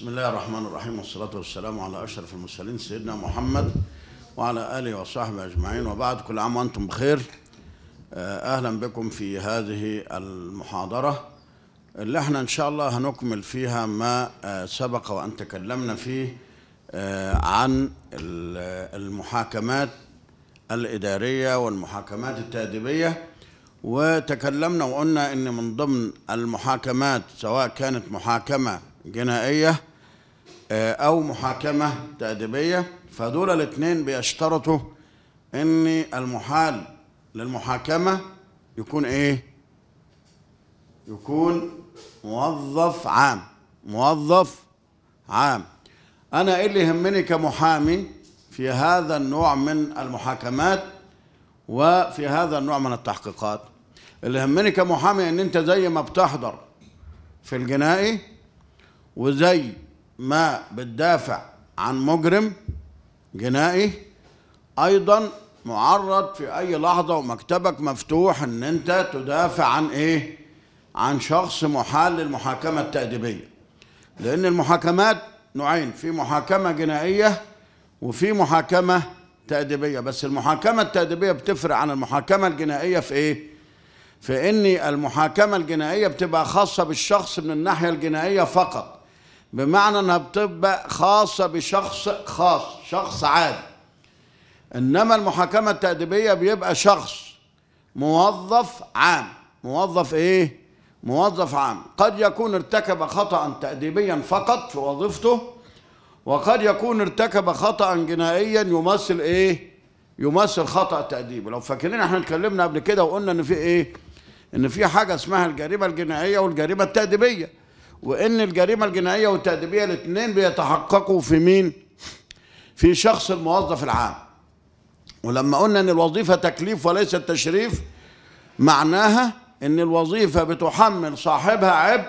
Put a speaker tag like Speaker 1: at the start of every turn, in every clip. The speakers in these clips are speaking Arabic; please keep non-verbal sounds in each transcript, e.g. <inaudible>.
Speaker 1: بسم الله الرحمن الرحيم والصلاة والسلام على أشرف المرسلين سيدنا محمد وعلى آله وصحبه أجمعين وبعد كل عام وأنتم بخير آه، أهلا بكم في هذه المحاضرة اللي احنا إن شاء الله هنكمل فيها ما آه، سبق وأن تكلمنا فيه آه، عن المحاكمات الإدارية والمحاكمات التأديبية وتكلمنا وقلنا ان من ضمن المحاكمات سواء كانت محاكمه جنائيه آه، او محاكمه تاديبيه فدول الاثنين بيشترطوا ان المحال للمحاكمه يكون ايه يكون موظف عام موظف عام انا ايه اللي يهمني كمحامي في هذا النوع من المحاكمات وفي هذا النوع من التحقيقات اللي يهمني كمحامي ان انت زي ما بتحضر في الجنائي وزي ما بتدافع عن مجرم جنائي ايضا معرض في اي لحظه ومكتبك مفتوح ان انت تدافع عن ايه عن شخص محال للمحاكمه التاديبيه لان المحاكمات نوعين في محاكمه جنائيه وفي محاكمه تأديبية بس المحاكمة التأديبية بتفرق عن المحاكمة الجنائية في إيه؟ في إن المحاكمة الجنائية بتبقى خاصة بالشخص من الناحية الجنائية فقط بمعنى انها بتبقى خاصه بشخص خاص شخص عادي انما المحاكمه التاديبيه بيبقى شخص موظف عام موظف ايه موظف عام قد يكون ارتكب خطا تاديبيا فقط في وظيفته وقد يكون ارتكب خطا جنائيا يمثل ايه يمثل خطا تاديبي لو فاكرين احنا اتكلمنا قبل كده وقلنا ان في ايه ان في حاجه اسمها الجريمه الجنائيه والجريمه التاديبيه وان الجريمه الجنائيه والتاديبيه الاثنين بيتحققوا في مين في شخص الموظف العام ولما قلنا ان الوظيفه تكليف وليست تشريف معناها ان الوظيفه بتحمل صاحبها عبء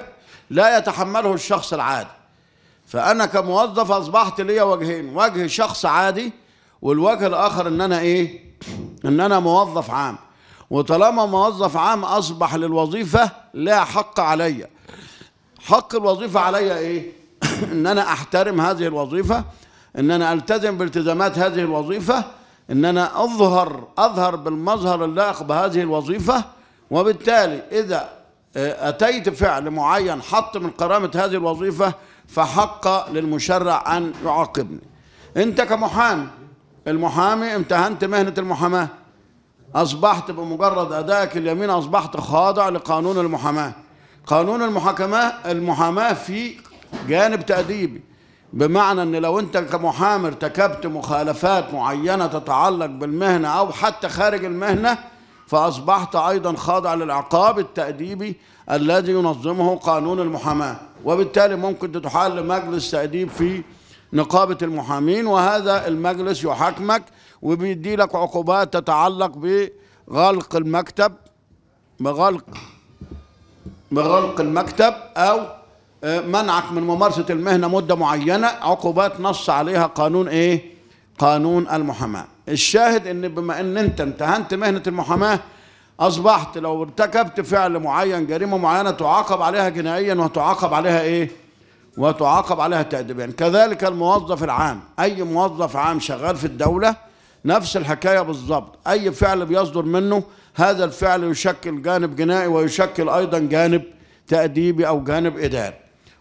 Speaker 1: لا يتحمله الشخص العادي فانا كموظف اصبحت لي وجهين وجه شخص عادي والوجه الاخر ان انا ايه ان انا موظف عام وطالما موظف عام اصبح للوظيفه لا حق عليا حق الوظيفة علي إيه؟ <coughs> إن أنا أحترم هذه الوظيفة إن أنا ألتزم بالتزامات هذه الوظيفة إن أنا أظهر أظهر بالمظهر اللائق بهذه الوظيفة وبالتالي إذا آه، أتيت فعل معين حط من كرامة هذه الوظيفة فحق للمشرع أن يعاقبني أنت كمحامي المحامي امتهنت مهنة المحاماة أصبحت بمجرد أدائك اليمين أصبحت خاضع لقانون المحاماة قانون المحاكمة المحاماة في جانب تأديبي بمعنى أن لو أنت كمحامي ارتكبت مخالفات معينة تتعلق بالمهنة أو حتى خارج المهنة فأصبحت أيضا خاضع للعقاب التأديبي الذي ينظمه قانون المحاماة وبالتالي ممكن تتحال لمجلس تأديب في نقابة المحامين وهذا المجلس يحاكمك وبيدي لك عقوبات تتعلق بغلق المكتب بغلق بغلق المكتب أو آه، منعك من ممارسة المهنة مدة معينة عقوبات نص عليها قانون إيه؟ قانون المحاماة الشاهد إن بما إن أنت امتهنت مهنة المحاماة أصبحت لو ارتكبت فعل معين جريمة معينة تعاقب عليها جنائيا وتعاقب عليها إيه؟ وتعاقب عليها تأديبيا كذلك الموظف العام أي موظف عام شغال في الدولة نفس الحكاية بالظبط أي فعل بيصدر منه هذا الفعل يشكل جانب جنائي ويشكل أيضا جانب تأديبي أو جانب إداري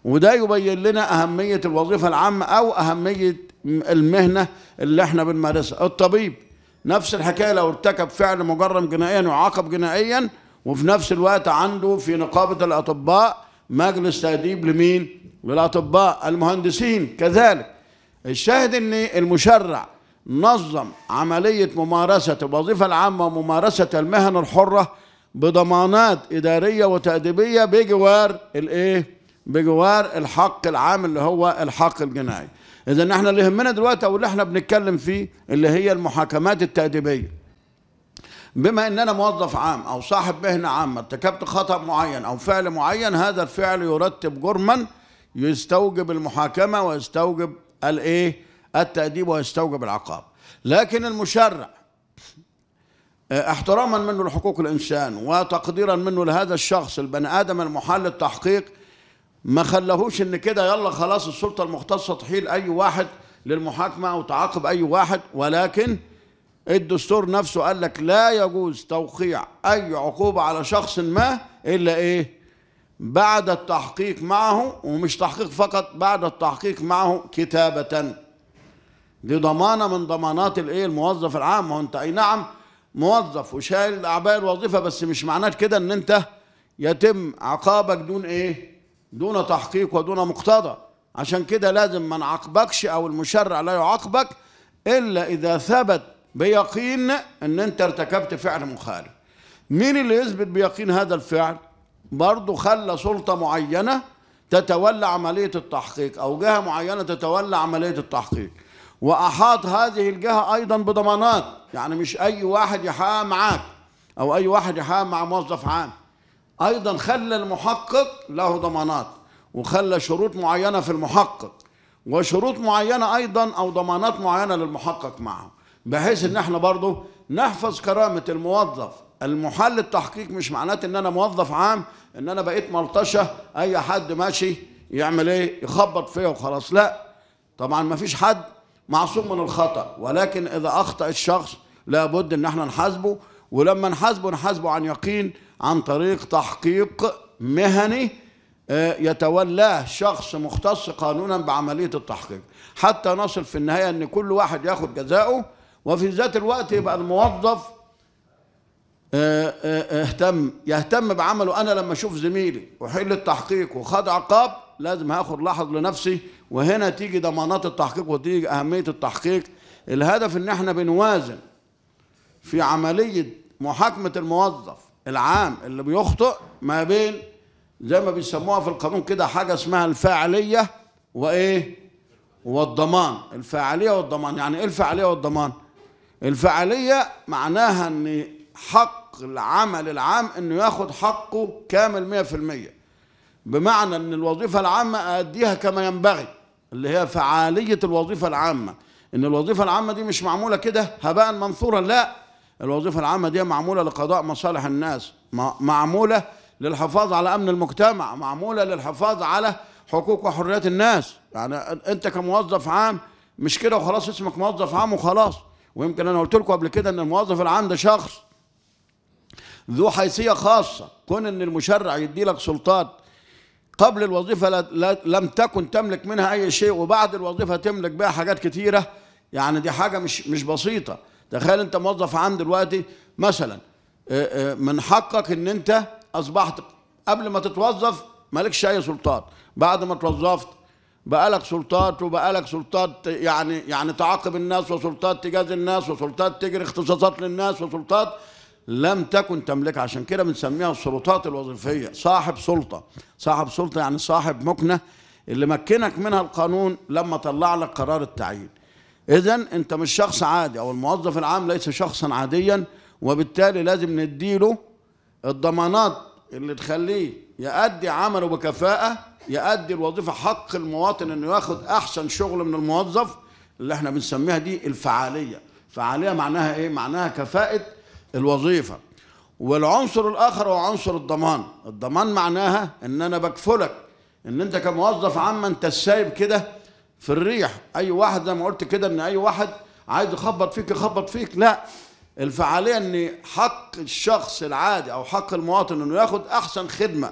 Speaker 1: وده يبين لنا أهمية الوظيفة العامة أو أهمية المهنة اللي احنا بنمارسها الطبيب نفس الحكاية لو ارتكب فعل مجرم جنائيا يعاقب جنائيا وفي نفس الوقت عنده في نقابة الأطباء مجلس تأديب لمين؟ للأطباء المهندسين كذلك الشاهد أن المشرع نظم عملية ممارسة الوظيفة العامة وممارسة المهن الحرة بضمانات إدارية وتأديبية بجوار الإيه؟ بجوار الحق العام اللي هو الحق الجنائي إذا احنا اللي يهمنا دلوقتي أو اللي احنا بنتكلم فيه اللي هي المحاكمات التأديبية بما ان انا موظف عام او صاحب مهنه عامه ارتكبت خطا معين او فعل معين هذا الفعل يرتب جرما يستوجب المحاكمه ويستوجب الايه التأديب ويستوجب العقاب لكن المشرع آه، احتراما منه لحقوق الإنسان وتقديرا منه لهذا الشخص البني آدم المحال للتحقيق ما خلهوش ان كده يلا خلاص السلطة المختصة تحيل أي واحد للمحاكمة أو تعاقب أي واحد ولكن الدستور نفسه قال لك لا يجوز توقيع أي عقوبة على شخص ما إلا إيه بعد التحقيق معه ومش تحقيق فقط بعد التحقيق معه كتابة دي ضمانه من ضمانات الايه الموظف العام ما هو انت اي نعم موظف وشايل اعباء الوظيفه بس مش معناه كده ان انت يتم عقابك دون ايه دون تحقيق ودون مقتضى عشان كده لازم ما نعاقبكش او المشرع لا يعاقبك الا اذا ثبت بيقين ان انت ارتكبت فعل مخالف مين اللي يثبت بيقين هذا الفعل برضه خلى سلطه معينه تتولى عمليه التحقيق او جهه معينه تتولى عمليه التحقيق وأحاط هذه الجهة أيضا بضمانات يعني مش أي واحد يحقق معاك أو أي واحد يحقق مع موظف عام أيضا خلى المحقق له ضمانات وخلى شروط معينة في المحقق وشروط معينة أيضا أو ضمانات معينة للمحقق معه بحيث ان احنا برضه نحفظ كرامة الموظف المحل التحقيق مش معناته ان انا موظف عام ان انا بقيت ملطشة اي حد ماشي يعمل ايه يخبط فيا وخلاص لا طبعا ما فيش حد معصوم من الخطأ ولكن إذا أخطأ الشخص لابد أن احنا نحاسبه ولما نحاسبه نحاسبه عن يقين عن طريق تحقيق مهني آه، يتولاه شخص مختص قانونا بعملية التحقيق حتى نصل في النهاية أن كل واحد ياخذ جزاؤه وفي ذات الوقت يبقى الموظف آه، آه، اهتم يهتم بعمله أنا لما أشوف زميلي وحل التحقيق وخد عقاب لازم هاخد لحظ لنفسي وهنا تيجي ضمانات التحقيق وتيجي أهمية التحقيق الهدف إن احنا بنوازن في عملية محاكمة الموظف العام اللي بيخطئ ما بين زي ما بيسموها في القانون كده حاجة اسمها الفاعلية وإيه والضمان الفاعلية والضمان يعني إيه الفاعلية والضمان الفاعلية معناها إن حق العمل العام إنه ياخد حقه كامل 100% بمعنى ان الوظيفه العامه اديها كما ينبغي اللي هي فعاليه الوظيفه العامه ان الوظيفه العامه دي مش معموله كده هباء منثورا لا الوظيفه العامه دي معموله لقضاء مصالح الناس معموله للحفاظ على امن المجتمع معموله للحفاظ على حقوق وحريات الناس يعني انت كموظف عام مش كده وخلاص اسمك موظف عام وخلاص ويمكن انا قلت لكم قبل كده ان الموظف العام ده شخص ذو حيثيه خاصه كون ان المشرع يدي لك سلطات قبل الوظيفة لم تكن تملك منها أي شيء وبعد الوظيفة تملك بها حاجات كتيرة يعني دي حاجة مش مش بسيطة تخيل أنت موظف عام دلوقتي مثلا آه، آه، من حقك أن أنت أصبحت قبل ما تتوظف مالكش أي سلطات بعد ما توظفت بقالك سلطات وبقالك سلطات يعني يعني تعاقب الناس وسلطات تجاز الناس وسلطات تجري اختصاصات للناس وسلطات لم تكن تملكها عشان كده بنسميها السلطات الوظيفيه صاحب سلطه صاحب سلطه يعني صاحب مكنه اللي مكنك منها القانون لما طلع لك قرار التعيين اذا انت مش شخص عادي او الموظف العام ليس شخصا عاديا وبالتالي لازم نديله الضمانات اللي تخليه يؤدي عمله بكفاءة يؤدي الوظيفة حق المواطن انه ياخد احسن شغل من الموظف اللي احنا بنسميها دي الفعالية فعالية معناها ايه معناها كفاءة الوظيفة والعنصر الآخر هو عنصر الضمان الضمان معناها إن أنا بكفلك إن أنت كموظف عام أنت السايب كده في الريح أي واحد زي ما قلت كده إن أي واحد عايز يخبط فيك يخبط فيك لا الفعالية إن حق الشخص العادي أو حق المواطن إنه ياخد أحسن خدمة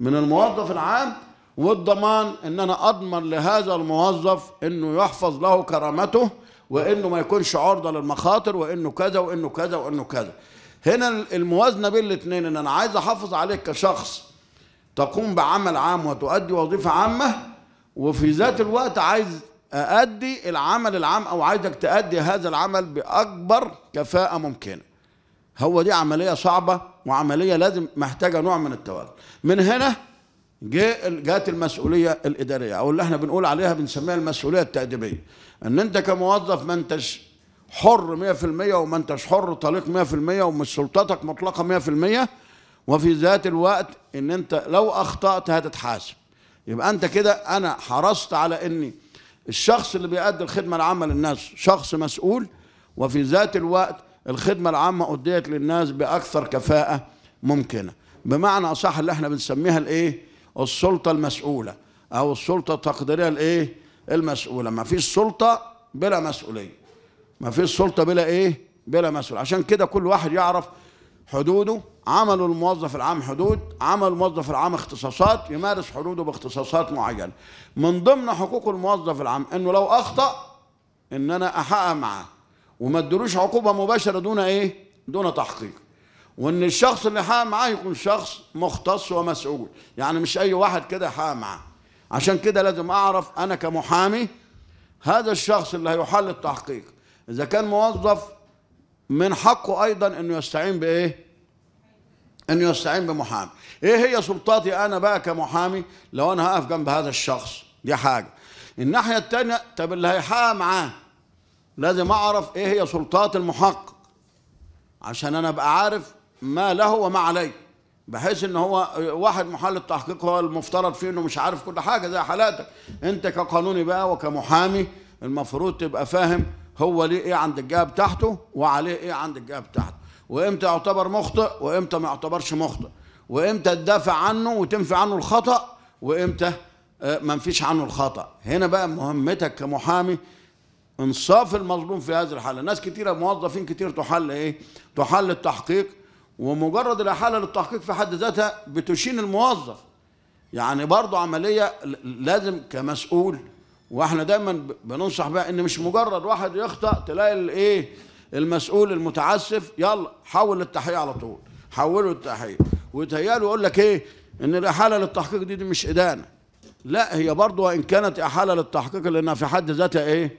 Speaker 1: من الموظف العام والضمان إن أنا أضمن لهذا الموظف إنه يحفظ له كرامته وانه ما يكونش عرضه للمخاطر وانه كذا وانه كذا وانه كذا هنا الموازنه بين الاثنين ان انا عايز احافظ عليك كشخص تقوم بعمل عام وتؤدي وظيفه عامه وفي ذات الوقت عايز أأدي العمل العام أو عايزك تأدي هذا العمل بأكبر كفاءة ممكنة هو دي عملية صعبة وعملية لازم محتاجة نوع من التوازن من هنا جاءت المسؤولية الإدارية أو اللي احنا بنقول عليها بنسميها المسؤولية التأديبية ان انت كموظف ما انتش حر 100% وما انتش حر طليق 100% ومش سلطتك مطلقه 100% وفي ذات الوقت ان انت لو اخطات هتتحاسب يبقى انت كده انا حرصت على اني الشخص اللي بيأدي الخدمه العامه للناس شخص مسؤول وفي ذات الوقت الخدمه العامه اديت للناس باكثر كفاءه ممكنه بمعنى اصح اللي احنا بنسميها الايه السلطه المسؤوله او السلطه التقديريه الايه المسؤولة ما فيش سلطة بلا مسؤولية ما فيش سلطة بلا إيه بلا مسؤول عشان كده كل واحد يعرف حدوده عمل الموظف العام حدود عمل الموظف العام اختصاصات يمارس حدوده باختصاصات معينة من ضمن حقوق الموظف العام انه لو اخطأ ان انا احقق معاه وما ادلوش عقوبة مباشرة دون ايه دون تحقيق وان الشخص اللي حقق معاه يكون شخص مختص ومسؤول يعني مش اي واحد كده حقق معاه عشان كده لازم أعرف أنا كمحامي هذا الشخص اللي هيحل التحقيق إذا كان موظف من حقه أيضا أنه يستعين بإيه؟ أنه يستعين بمحامي إيه هي سلطاتي أنا بقى كمحامي لو أنا هقف جنب هذا الشخص دي حاجة الناحية التانية طب اللي هيحقق معاه لازم أعرف إيه هي سلطات المحقق عشان أنا أبقى عارف ما له وما عليه بحيث ان هو واحد محل التحقيق هو المفترض فيه انه مش عارف كل حاجه زي حالاتك انت كقانوني بقى وكمحامي المفروض تبقى فاهم هو ليه ايه عند الجهه بتاعته وعليه ايه عند الجهه بتاعته وامتى يعتبر مخطئ وامتى ما يعتبرش مخطئ وامتى تدافع عنه وتنفي عنه الخطا وامتى آه، ما نفيش عنه الخطا هنا بقى مهمتك كمحامي انصاف المظلوم في هذه الحاله ناس كتيره موظفين كتير تحل ايه تحل التحقيق ومجرد الإحالة للتحقيق في حد ذاتها بتشين الموظف يعني برضه عملية لازم كمسؤول واحنا دايما بننصح بقى ان مش مجرد واحد يخطأ تلاقي الايه المسؤول المتعسف يلا حول التحقيق على طول حوله التحقيق ويتهيأله يقول لك ايه ان الإحالة للتحقيق دي, دي مش إدانة لا هي برضه وإن كانت إحالة للتحقيق لأنها في حد ذاتها إيه؟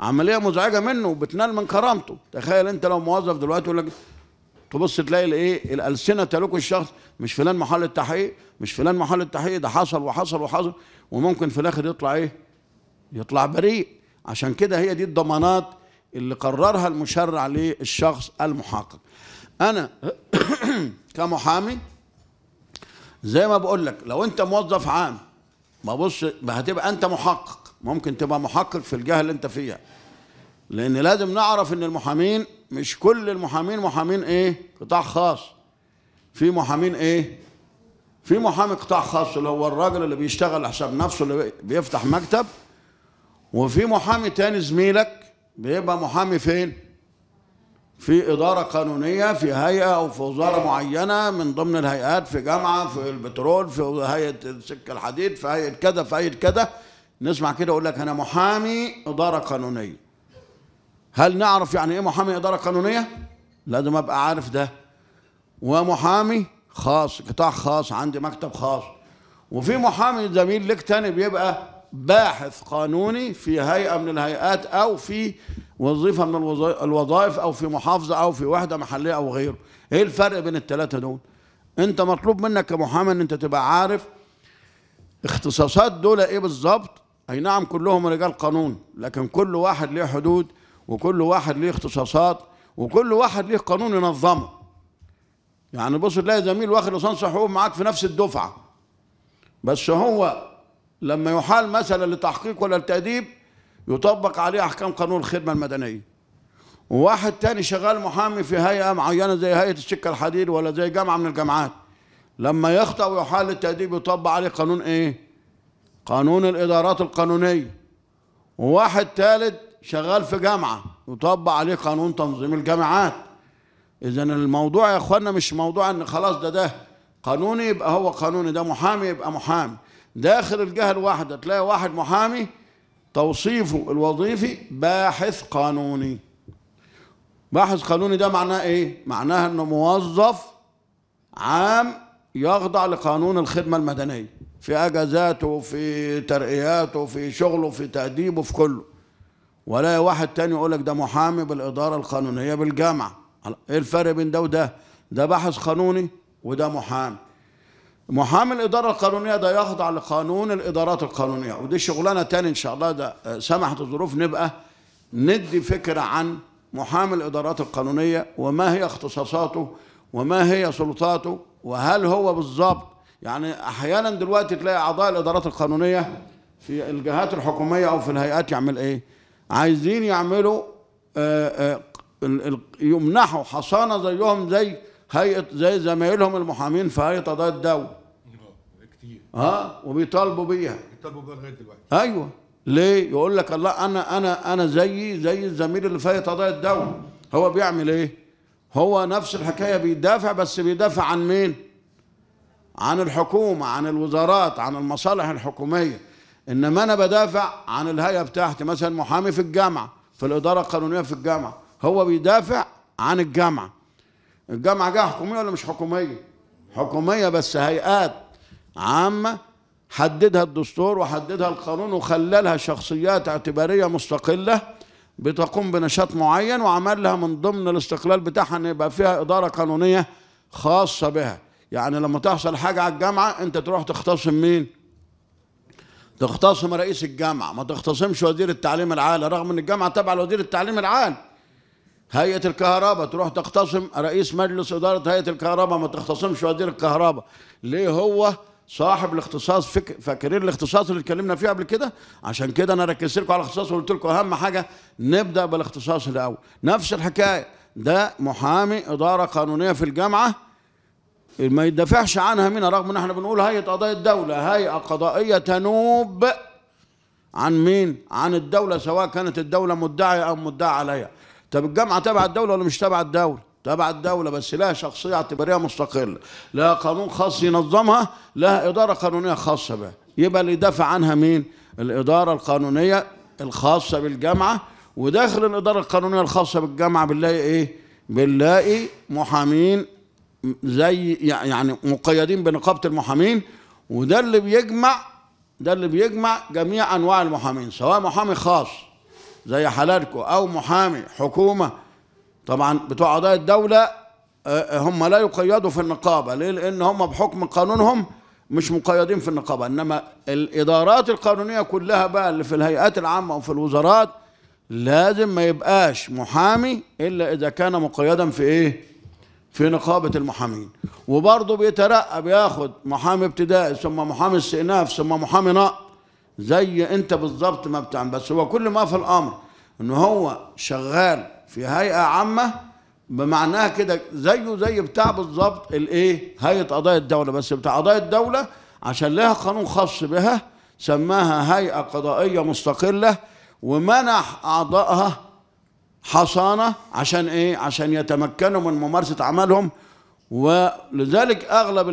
Speaker 1: عملية مزعجة منه وبتنال من كرامته تخيل أنت لو موظف دلوقتي يقول لك تبص تلاقي الايه الالسنه تلوك الشخص مش فلان محل التحقيق مش فلان محل التحقيق ده حصل وحصل وحصل وممكن في الاخر يطلع ايه يطلع بريء عشان كده هي دي الضمانات اللي قررها المشرع للشخص المحقق انا <coughs> كمحامي زي ما بقول لك لو انت موظف عام ما بص هتبقى انت محقق ممكن تبقى محقق في الجهه اللي انت فيها لأن لازم نعرف إن المحامين مش كل المحامين محامين إيه؟ قطاع خاص. في محامين إيه؟ في محامي قطاع خاص اللي هو الراجل اللي بيشتغل حساب نفسه اللي بيفتح مكتب وفي محامي تاني زميلك بيبقى محامي فين؟ في إدارة قانونية في هيئة أو في وزارة معينة من ضمن الهيئات في جامعة في البترول في هيئة السكه الحديد في هيئة كذا في هيئة كذا نسمع كده يقول لك أنا محامي إدارة قانونية هل نعرف يعني ايه محامي اداره قانونيه لازم ابقى عارف ده ومحامي خاص قطاع خاص عندي مكتب خاص وفي محامي زميل لك تاني بيبقى باحث قانوني في هيئه من الهيئات او في وظيفه من الوظائف او في محافظه او في وحده محليه او غيره ايه الفرق بين الثلاثه دول انت مطلوب منك كمحامي ان انت تبقى عارف اختصاصات دول ايه بالظبط اي نعم كلهم رجال قانون لكن كل واحد ليه حدود وكل واحد ليه اختصاصات وكل واحد ليه قانون ينظمه يعني بص تلاقي زميل واخد لسان حقوق معاك في نفس الدفعه بس هو لما يحال مثلا لتحقيق ولا لتأديب يطبق عليه احكام قانون الخدمه المدنيه وواحد تاني شغال محامي في هيئه معينه زي هيئه السكه الحديد ولا زي جامعه من الجامعات لما يخطأ ويحال للتأديب يطبق عليه قانون ايه قانون الادارات القانونيه وواحد ثالث شغال في جامعه وطبق عليه قانون تنظيم الجامعات اذا الموضوع يا اخوانا مش موضوع ان خلاص ده ده قانوني يبقى هو قانوني ده محامي يبقى محامي داخل الجهه الواحده تلاقي واحد محامي توصيفه الوظيفي باحث قانوني باحث قانوني ده معناه ايه معناه انه موظف عام يخضع لقانون الخدمه المدنيه في اجازاته في ترقياته في شغله في تاديبه في كله ولا واحد تاني يقول لك ده محامي بالإدارة القانونية بالجامعة إيه الفرق بين ده وده ده باحث قانوني وده محامي محامي الإدارة القانونية ده يخضع لقانون الإدارات القانونية ودي شغلانة تاني إن شاء الله ده آه، سمحت الظروف نبقى ندي فكرة عن محامي الإدارات القانونية وما هي اختصاصاته وما هي سلطاته وهل هو بالظبط يعني أحيانا دلوقتي تلاقي أعضاء الإدارات القانونية في الجهات الحكومية أو في الهيئات يعمل إيه؟ عايزين يعملوا آه، آه، يمنحوا حصانه زيهم زي هيئه زي زمايلهم المحامين في هيئه قضايا الدوله كتير اه وبيطالبوا بيها بيطالبوا بيها لغايه دلوقتي ايوه ليه يقول لك الله انا انا انا زيي زي الزميل اللي في هيئه قضايا الدوله هو بيعمل ايه هو نفس الحكايه بيدافع بس بيدافع عن مين عن الحكومه عن الوزارات عن المصالح الحكوميه انما انا بدافع عن الهيئه بتاعتي مثلا محامي في الجامعه في الاداره القانونيه في الجامعه هو بيدافع عن الجامعه الجامعه جايه حكوميه ولا مش حكوميه حكوميه بس هيئات عامه حددها الدستور وحددها القانون وخللها شخصيات اعتباريه مستقله بتقوم بنشاط معين وعمل لها من ضمن الاستقلال بتاعها ان يبقى فيها اداره قانونيه خاصه بها يعني لما تحصل حاجه على الجامعه انت تروح تختصم مين تختصم رئيس الجامعه ما تختصمش وزير التعليم العالي رغم ان الجامعه تابعه لوزير التعليم العالي هيئه الكهرباء تروح تختصم رئيس مجلس اداره هيئه الكهرباء ما تختصمش وزير الكهرباء ليه هو صاحب الاختصاص فك... فاكرين الاختصاص اللي اتكلمنا فيه قبل كده عشان كده انا ركزت لكم على الاختصاص وقلت لكم اهم حاجه نبدا بالاختصاص الاول نفس الحكايه ده محامي اداره قانونيه في الجامعه ما يدافعش عنها مين رغم ان احنا بنقول هيئه قضايا الدوله هيئه قضائيه تنوب عن مين عن الدوله سواء كانت الدوله مدعيه او مدعى عليها طب الجامعه تبع الدوله ولا مش تبع الدوله تبع الدوله بس لها شخصيه اعتباريه مستقله لها قانون خاص ينظمها لها اداره قانونيه خاصه بها يبقى اللي يدافع عنها مين الاداره القانونيه الخاصه بالجامعه وداخل الاداره القانونيه الخاصه بالجامعه بنلاقي ايه بنلاقي محامين زي يعني مقيدين بنقابه المحامين وده اللي بيجمع ده اللي بيجمع جميع انواع المحامين سواء محامي خاص زي حالاتكم او محامي حكومه طبعا بتوع اعضاء الدوله آه، آه، هم لا يقيدوا في النقابه ليه؟ لان هم بحكم قانونهم مش مقيدين في النقابه انما الادارات القانونيه كلها بقى اللي في الهيئات العامه وفي الوزارات لازم ما يبقاش محامي الا اذا كان مقيدا في ايه؟ في نقابة المحامين وبرضه بيترقى بياخد محامي ابتدائي ثم محامي استئناف ثم محامي نقض زي انت بالظبط ما بتعمل بس هو كل ما في الامر ان هو شغال في هيئة عامة بمعناها كده زيه زي بتاع بالظبط الايه هيئة قضايا الدولة بس بتاع قضايا الدولة عشان لها قانون خاص بها سماها هيئة قضائية مستقلة ومنح أعضائها حصانة عشان إيه عشان يتمكنوا من ممارسة عملهم ولذلك أغلب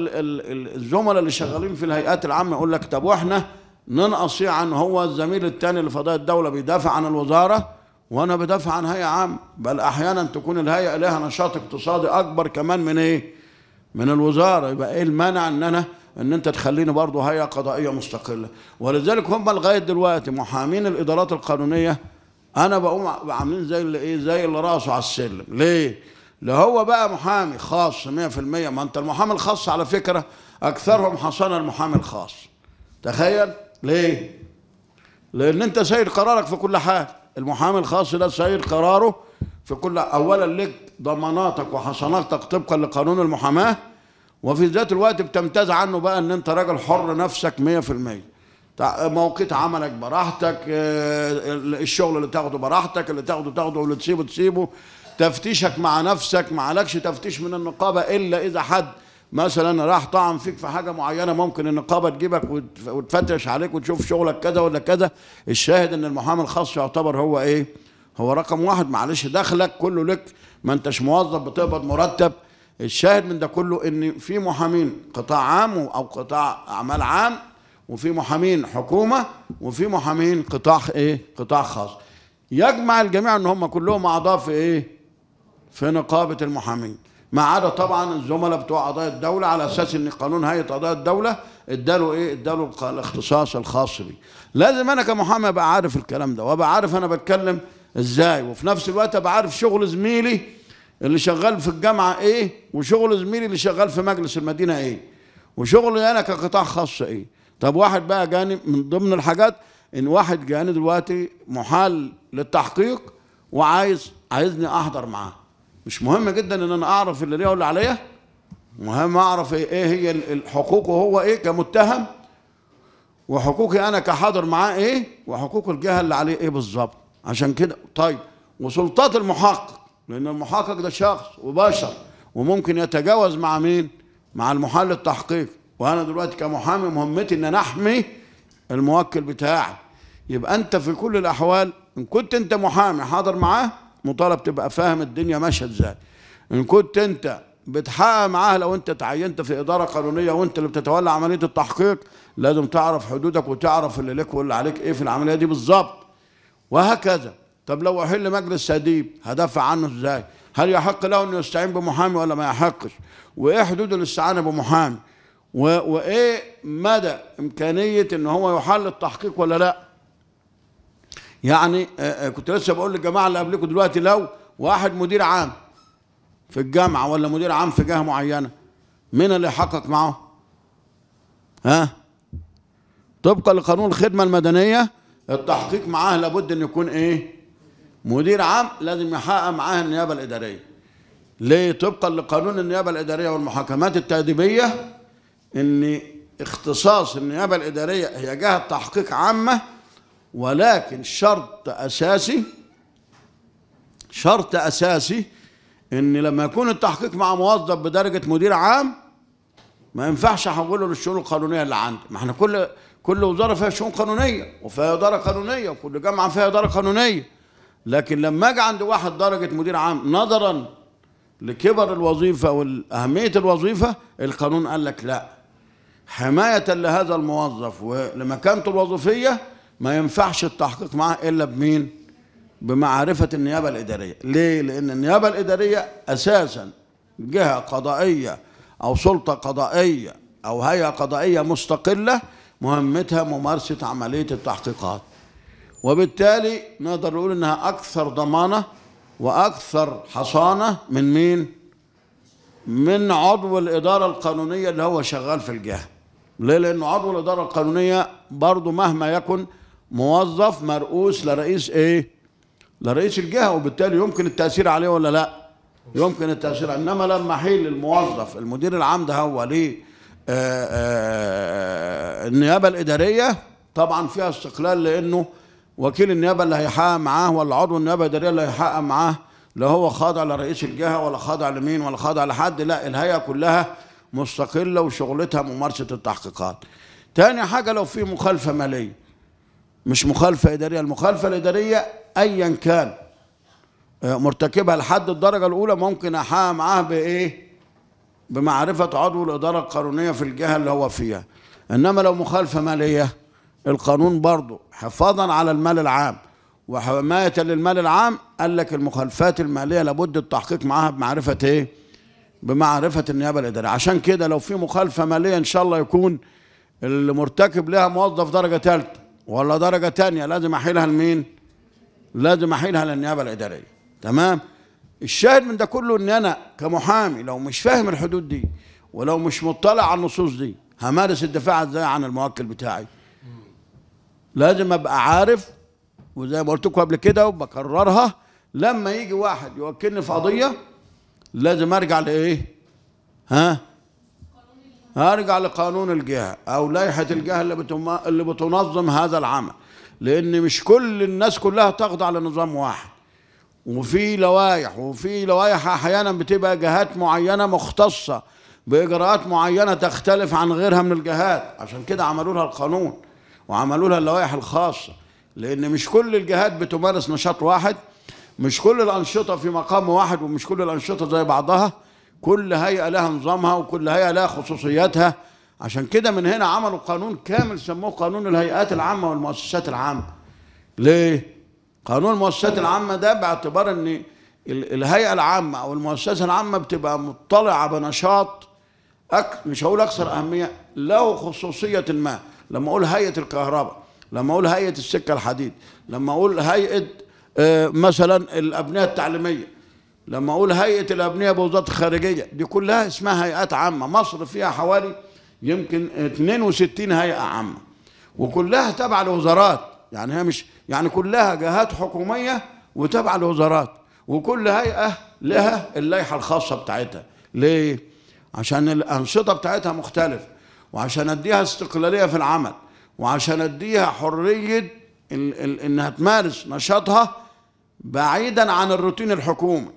Speaker 1: الزملاء اللي شغالين في الهيئات العامة يقول لك طب وإحنا ننقص عن يعني هو الزميل الثاني لفضاء الدولة بيدافع عن الوزارة وأنا بدافع عن هيئة عامة بل أحيانا تكون الهيئة لها نشاط اقتصادي أكبر كمان من إيه من الوزارة يبقى إيه المانع إن أنا ان انت تخليني برضه هيئه قضائيه مستقله ولذلك هم لغايه دلوقتي محامين الادارات القانونيه انا بقوم عاملين زي اللي ايه زي اللي راسه على السلم ليه لا هو بقى محامي خاص 100% ما انت المحامي الخاص على فكره اكثرهم حصانه المحامي الخاص تخيل ليه لان انت سير قرارك في كل حاجه المحامي الخاص ده سير قراره في كل اولا لك ضماناتك وحصاناتك طبقا لقانون المحاماه وفي ذات الوقت بتمتاز عنه بقى ان انت راجل حر نفسك 100% موقيت عملك براحتك آه، الشغل اللي تاخده براحتك اللي تاخده تاخده واللي تسيبه تسيبه تفتيشك مع نفسك ما عليكش تفتيش من النقابة إلا إذا حد مثلا راح طعن فيك في حاجة معينة ممكن النقابة تجيبك وتفتش عليك وتشوف شغلك كذا ولا كذا الشاهد إن المحامي الخاص يعتبر هو إيه هو رقم واحد معلش دخلك كله لك ما انتش موظف بتقبض مرتب الشاهد من ده كله ان في محامين قطاع عام او قطاع اعمال عام وفي محامين حكومه وفي محامين قطاع ايه قطاع خاص يجمع الجميع ان هم كلهم اعضاء في ايه في نقابه المحامين ما عدا طبعا الزملاء بتوع اعضاء الدوله على اساس ان قانون هيئه اعضاء الدوله اداله ايه اداله الاختصاص الخاص بيه لازم انا كمحامي ابقى عارف الكلام ده وابقى عارف انا بتكلم ازاي وفي نفس الوقت ابقى عارف شغل زميلي اللي شغال في الجامعه ايه وشغل زميلي اللي شغال في مجلس المدينه ايه وشغلي انا كقطاع خاص ايه طب واحد بقى جاني من ضمن الحاجات ان واحد جاني دلوقتي محال للتحقيق وعايز عايزني احضر معاه مش مهم جدا ان انا اعرف اللي ليا واللي عليا مهم اعرف ايه هي الحقوق وهو ايه كمتهم وحقوقي انا كحاضر معاه ايه وحقوق الجهه اللي عليه ايه بالظبط عشان كده طيب وسلطات المحقق لان المحقق ده شخص وبشر وممكن يتجاوز مع مين مع المحل التحقيق وانا دلوقتي كمحامي مهمتي ان انا احمي الموكل بتاعي يبقى انت في كل الاحوال ان كنت انت محامي حاضر معاه مطالب تبقى فاهم الدنيا ماشيه ازاي ان كنت انت بتحقق معاه لو انت تعينت في اداره قانونيه وانت اللي بتتولى عمليه التحقيق لازم تعرف حدودك وتعرف اللي لك واللي عليك ايه في العمليه دي بالظبط وهكذا طب لو احل مجلس تاديب هدافع عنه ازاي هل يحق له انه يستعين بمحامي ولا ما يحقش وايه حدود الاستعانه بمحامي وايه مدى امكانيه ان هو يحل التحقيق ولا لا يعني آه، آه، كنت لسه بقول للجماعه اللي قبلكم دلوقتي لو واحد مدير عام في الجامعه ولا مدير عام في جهه معينه مين اللي يحقق معاه ها طبقا لقانون الخدمه المدنيه التحقيق معاه لابد ان يكون ايه مدير عام لازم يحقق معاه النيابه الاداريه ليه طبقا لقانون النيابه الاداريه والمحاكمات التاديبيه ان اختصاص النيابه الاداريه هي جهه تحقيق عامه ولكن شرط اساسي شرط اساسي ان لما يكون التحقيق مع موظف بدرجه مدير عام ما ينفعش احوله للشؤون القانونيه اللي عندي ما احنا كل كل وزاره فيها شؤون قانونيه وفيها اداره قانونيه وكل جامعه فيها اداره قانونيه لكن لما اجي عند واحد درجه مدير عام نظرا لكبر الوظيفه واهميه الوظيفه القانون قال لك لا حماية لهذا الموظف ولمكانته الوظيفية ما ينفعش التحقيق معه إلا بمين؟ بمعرفة النيابة الإدارية ليه؟ لأن النيابة الإدارية أساسا جهة قضائية أو سلطة قضائية أو هيئة قضائية مستقلة مهمتها ممارسة عملية التحقيقات وبالتالي نقدر نقول إنها أكثر ضمانة وأكثر حصانة من مين؟ من عضو الإدارة القانونية اللي هو شغال في الجهة ليه لانه عضو الاداره القانونيه برضه مهما يكن موظف مرؤوس لرئيس ايه لرئيس الجهه وبالتالي يمكن التاثير عليه ولا لا يمكن التاثير انما لما حيل الموظف المدير العام ده هو ليه آه، آه، النيابه الاداريه طبعا فيها استقلال لانه وكيل النيابه اللي هيحقق معاه ولا عضو النيابه الاداريه اللي هيحقق معاه لا هو خاضع لرئيس الجهه ولا خاضع لمين ولا خاضع لحد لا الهيئه كلها مستقلة وشغلتها ممارسة التحقيقات تاني حاجة لو في مخالفة مالية مش مخالفة إدارية المخالفة الإدارية أيا كان آه، مرتكبها لحد الدرجة الأولى ممكن أحقق معاه بإيه؟ بمعرفة عضو الإدارة القانونية في الجهة اللي هو فيها إنما لو مخالفة مالية القانون برضه حفاظا على المال العام وحماية للمال العام قال لك المخالفات المالية لابد التحقيق معاها بمعرفة إيه؟ بمعرفة النيابة الإدارية عشان كده لو في مخالفة مالية إن شاء الله يكون اللي مرتكب لها موظف درجة ثالثة ولا درجة ثانية لازم أحيلها لمين؟ لازم أحيلها للنيابة الإدارية تمام؟ الشاهد من ده كله إن أنا كمحامي لو مش فاهم الحدود دي ولو مش مطلع على النصوص دي همارس الدفاع ازاي عن الموكل بتاعي؟ لازم ابقى عارف وزي ما قلت لكم قبل كده وبكررها لما يجي واحد يوكلني في قضيه لازم ارجع لايه ها ارجع لقانون الجهه او لائحه الجهه اللي اللي بتنظم هذا العمل لان مش كل الناس كلها تخضع لنظام واحد وفي لوائح وفي لوائح احيانا بتبقى جهات معينه مختصه باجراءات معينه تختلف عن غيرها من الجهات عشان كده عملوا لها القانون وعملوا لها اللوائح الخاصه لان مش كل الجهات بتمارس نشاط واحد مش كل الأنشطة في مقام واحد ومش كل الأنشطة زي بعضها كل هيئة لها نظامها وكل هيئة لها خصوصياتها عشان كده من هنا عملوا قانون كامل سموه قانون الهيئات العامة والمؤسسات العامة ليه؟ قانون المؤسسات العامة ده باعتبار ان الهيئة العامة او المؤسسة العامة بتبقى مطلعة بنشاط أك... مش هقول اكثر اهمية له خصوصية ما لما اقول هيئة الكهرباء لما اقول هيئة السكة الحديد لما اقول هيئة آه، مثلا الابنيه التعليميه لما اقول هيئه الابنيه بوزاره الخارجيه دي كلها اسمها هيئات عامه مصر فيها حوالي يمكن 62 هيئه عامه وكلها تابعه لوزارات يعني هي مش يعني كلها جهات حكوميه وتابعه لوزارات وكل هيئه لها اللائحه الخاصه بتاعتها ليه عشان الانشطه بتاعتها مختلفه وعشان اديها استقلاليه في العمل وعشان اديها حريه انها تمارس نشاطها بعيدا عن الروتين الحكومي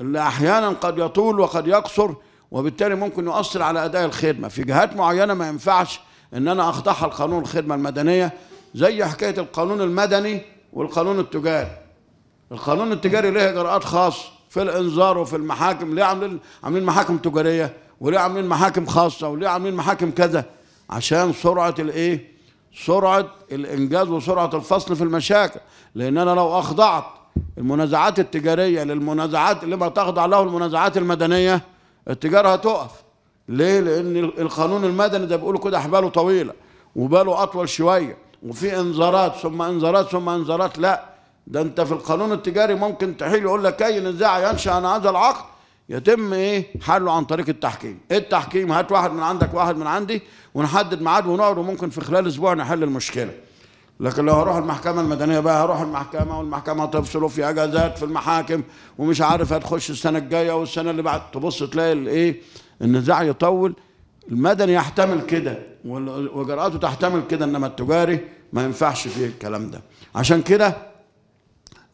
Speaker 1: اللي احيانا قد يطول وقد يقصر وبالتالي ممكن يؤثر على اداء الخدمه في جهات معينه ما ينفعش ان انا اخضعها لقانون الخدمه المدنيه زي حكايه القانون المدني والقانون التجاري القانون التجاري له اجراءات خاصه في الانذار وفي المحاكم ليه عاملين عاملين محاكم تجاريه وليه عاملين محاكم خاصه وليه عاملين محاكم كذا عشان سرعه الايه سرعه الانجاز وسرعه الفصل في المشاكل لان انا لو اخضعت المنازعات التجارية للمنازعات لما تخضع له المنازعات المدنية التجارة هتقف ليه لأن القانون المدني ده بيقولوا كده أحباله طويلة وباله أطول شوية وفي انذارات ثم انذارات ثم انذارات لا ده انت في القانون التجاري ممكن تحيل يقول لك اي نزاع ينشا عن هذا العقد يتم ايه حله عن طريق التحكيم ايه التحكيم هات واحد من عندك واحد من عندي ونحدد ميعاد ونقعد وممكن في خلال اسبوع نحل المشكله لكن لو هروح المحكمة المدنية بقى هروح المحكمة والمحكمة تفصله في أجازات في المحاكم ومش عارف هتخش السنة الجاية والسنة اللي بعد تبص تلاقي الإيه النزاع يطول المدني يحتمل كده وإجراءاته تحتمل كده إنما التجاري ما ينفعش فيه الكلام ده عشان كده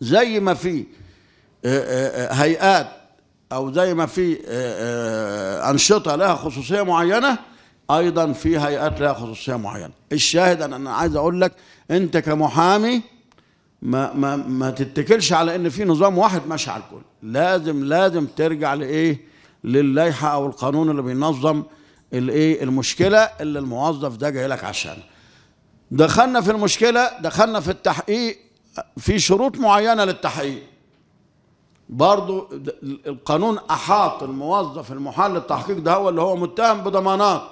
Speaker 1: زي ما في آه، آه، آه، هيئات أو زي ما في أنشطة لها خصوصية معينة ايضا في هيئات لها خصوصيه معينه الشاهد انا عايز اقول لك انت كمحامي ما ما ما تتكلش على ان في نظام واحد ماشي على الكل لازم لازم ترجع لايه للائحه او القانون اللي بينظم الايه المشكله اللي الموظف ده جاي لك عشانها دخلنا في المشكله دخلنا في التحقيق في شروط معينه للتحقيق برضو القانون احاط الموظف المحال للتحقيق ده هو اللي هو متهم بضمانات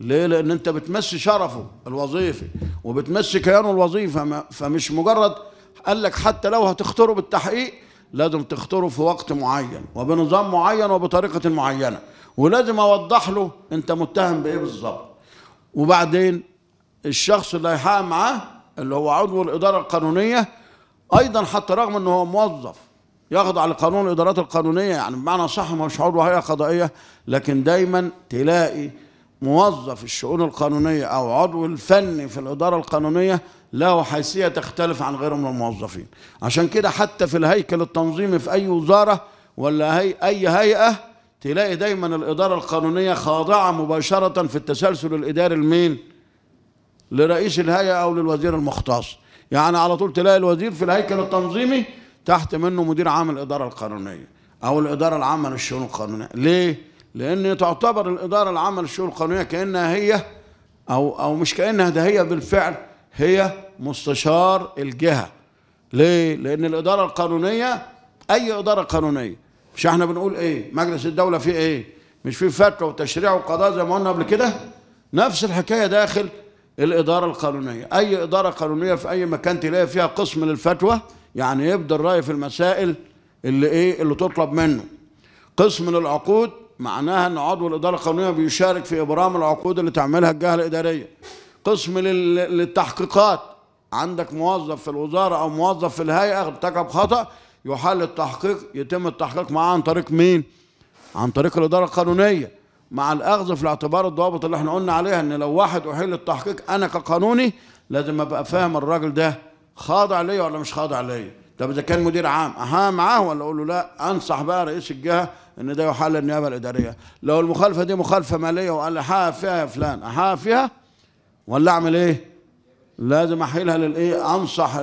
Speaker 1: ليه؟ لأن أنت بتمسي شرفه الوظيفي وبتمسي كيانه الوظيفة فمش مجرد قال لك حتى لو هتختاره بالتحقيق لازم تختاره في وقت معين وبنظام معين وبطريقة معينة ولازم أوضح له أنت متهم بإيه بالظبط وبعدين الشخص اللي هيحقق معاه اللي هو عضو الإدارة القانونية أيضا حتى رغم أنه هو موظف يخضع لقانون الإدارات القانونية يعني بمعنى صح مش عضو هيئة قضائية لكن دايما تلاقي موظف الشؤون القانونية أو عضو الفني في الإدارة القانونية له حيثية تختلف عن غيره من الموظفين عشان كده حتى في الهيكل التنظيمي في أي وزارة ولا هي أي هيئة تلاقي دايما الإدارة القانونية خاضعة مباشرة في التسلسل الإداري لمين؟ لرئيس الهيئة أو للوزير المختص يعني على طول تلاقي الوزير في الهيكل التنظيمي تحت منه مدير عام الإدارة القانونية أو الإدارة العامة للشؤون القانونية ليه؟ لأن تعتبر الإدارة العامة للشؤون القانونية كأنها هي أو أو مش كأنها ده هي بالفعل هي مستشار الجهة ليه؟ لأن الإدارة القانونية أي إدارة قانونية مش احنا بنقول إيه؟ مجلس الدولة فيه إيه؟ مش فيه فتوى وتشريع وقضاء زي ما قلنا قبل كده؟ نفس الحكاية داخل الإدارة القانونية أي إدارة قانونية في أي مكان تلاقي فيها قسم للفتوى يعني يبدأ الرأي في المسائل اللي إيه اللي تطلب منه قسم للعقود معناها ان عضو الاداره القانونيه بيشارك في ابرام العقود اللي تعملها الجهه الاداريه قسم للتحقيقات عندك موظف في الوزاره او موظف في الهيئه ارتكب خطا يحال التحقيق يتم التحقيق معاه عن طريق مين عن طريق الاداره القانونيه مع الاخذ في الاعتبار الضوابط اللي احنا قلنا عليها ان لو واحد احيل التحقيق انا كقانوني لازم ابقى فاهم الراجل ده خاضع ليا ولا مش خاضع ليا طب اذا كان مدير عام اها معاه ولا اقول له لا انصح بقى رئيس الجهه ان ده يحل النيابه الاداريه لو المخالفه دي مخالفه ماليه وقال احقق فيها يا فلان احقق فيها ولا اعمل ايه لازم احيلها للايه انصح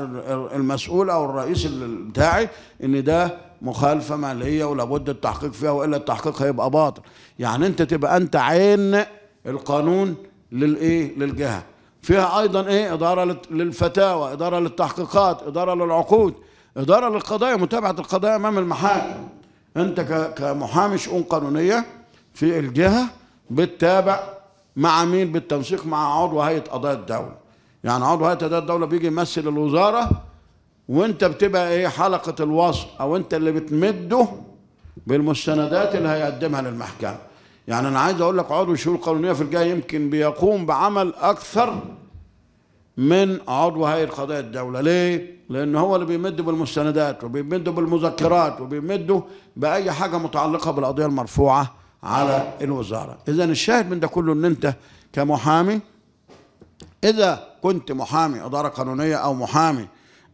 Speaker 1: المسؤول او الرئيس بتاعي ان ده مخالفه ماليه ولابد التحقيق فيها والا التحقيق هيبقى باطل يعني انت تبقى انت عين القانون للايه للجهه فيها ايضا ايه اداره للفتاوى اداره للتحقيقات اداره للعقود إدارة للقضايا متابعة القضايا أمام المحاكم أنت كمحامي شؤون قانونية في الجهة بتتابع مع مين بالتنسيق مع عضو هيئة قضايا الدولة يعني عضو هيئة قضايا الدولة بيجي يمثل الوزارة وانت بتبقى ايه حلقة الوصل او انت اللي بتمده بالمستندات اللي هيقدمها للمحكمة يعني انا عايز اقول لك عضو الشؤون القانونية في الجهة يمكن بيقوم بعمل اكثر من عضو هيئة قضاء الدولة ليه؟ لأن هو اللي بيمد بالمستندات وبيمد بالمذكرات وبيمد بأي حاجة متعلقة بالقضية المرفوعة على الوزارة إذا الشاهد من ده كله أن أنت كمحامي إذا كنت محامي إدارة قانونية أو محامي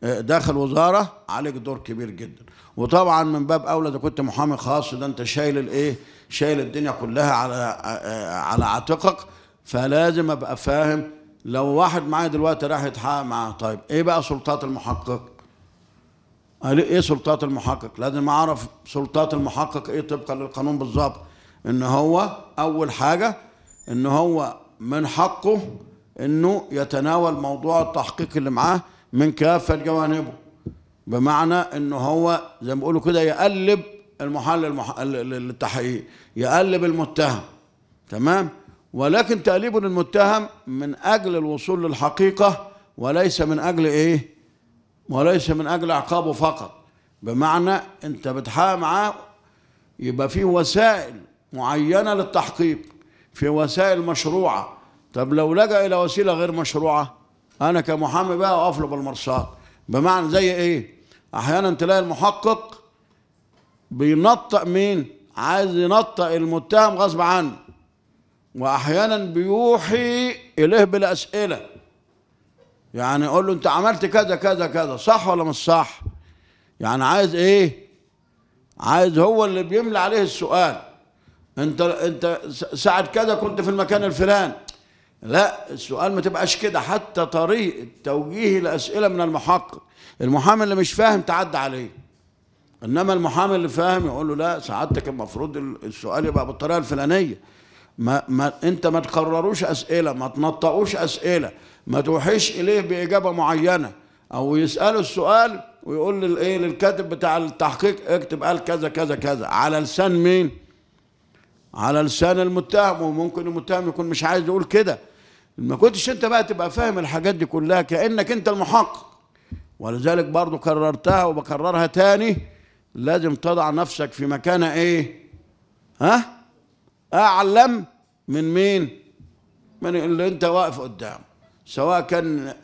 Speaker 1: آه، داخل وزارة عليك دور كبير جدا وطبعا من باب أولى إذا كنت محامي خاص ده أنت شايل الإيه؟ شايل الدنيا كلها على آه، آه، على عاتقك فلازم أبقى فاهم لو واحد معايا دلوقتي راح يتحقق معاه طيب ايه بقى سلطات المحقق قال ايه سلطات المحقق لازم اعرف سلطات المحقق ايه طبقا للقانون بالظبط ان هو اول حاجه ان هو من حقه انه يتناول موضوع التحقيق اللي معاه من كافه جوانبه بمعنى ان هو زي ما بيقولوا كده يقلب المحل للتحقيق يقلب المتهم تمام ولكن تأليب المتهم من أجل الوصول للحقيقة وليس من أجل إيه وليس من أجل عقابه فقط بمعنى أنت بتحقق معاه يبقى في وسائل معينة للتحقيق في وسائل مشروعة طب لو لجأ إلى وسيلة غير مشروعة أنا كمحامي بقى أقف له بالمرصاد بمعنى زي إيه أحيانا تلاقي المحقق بينطق مين عايز ينطق المتهم غصب عنه واحيانا بيوحي اليه بالاسئله يعني اقول له انت عملت كذا كذا كذا صح ولا مش صح يعني عايز ايه عايز هو اللي بيملى عليه السؤال انت انت ساعه كذا كنت في المكان الفلاني لا السؤال ما تبقاش كده حتى طريقه توجيه الاسئله من المحقق المحامي اللي مش فاهم تعدى عليه انما المحامي اللي فاهم يقول له لا سعادتك المفروض السؤال يبقى بالطريقه الفلانيه ما, ما انت ما تقرروش اسئله ما تنطقوش اسئله ما توحيش اليه باجابه معينه او يساله السؤال ويقول للايه للكاتب بتاع التحقيق اكتب قال كذا كذا كذا على لسان مين على لسان المتهم وممكن المتهم يكون مش عايز يقول كده ما كنتش انت بقى تبقى فاهم الحاجات دي كلها كانك انت المحقق ولذلك برضو كررتها وبكررها تاني لازم تضع نفسك في مكانه ايه ها اعلم من مين من اللي انت واقف قدامه سواء كان آه،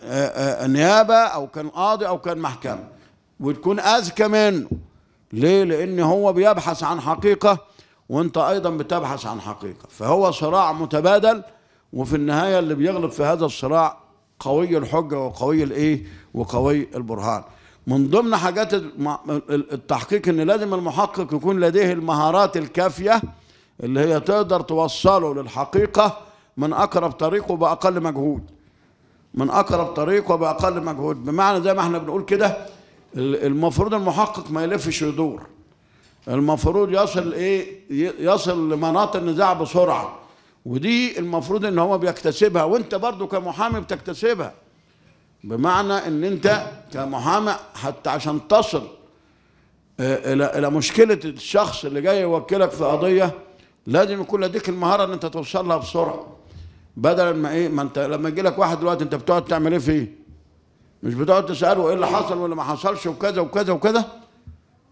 Speaker 1: آه، نيابه او كان قاضي او كان محكمه وتكون اذكى منه ليه لان هو بيبحث عن حقيقه وانت ايضا بتبحث عن حقيقه فهو صراع متبادل وفي النهايه اللي بيغلب في هذا الصراع قوي الحجه وقوي الايه وقوي البرهان من ضمن حاجات التحقيق ان لازم المحقق يكون لديه المهارات الكافيه اللي هي تقدر توصله للحقيقة من أقرب طريق وبأقل مجهود من أقرب طريق وبأقل مجهود بمعنى زي ما احنا بنقول كده المفروض المحقق ما يلفش يدور المفروض يصل ايه يصل لمناطق النزاع بسرعه ودي المفروض ان هو بيكتسبها وانت برضو كمحامي بتكتسبها بمعنى ان انت كمحامي حتى عشان تصل آه، الى الى مشكله الشخص اللي جاي يوكلك في قضيه لازم يكون لديك المهاره ان انت توصل لها بسرعه بدل ما ايه ما انت لما يجي لك واحد دلوقتي انت بتقعد تعمل ايه فيه مش بتقعد تساله ايه اللي حصل واللي ما حصلش وكذا وكذا وكذا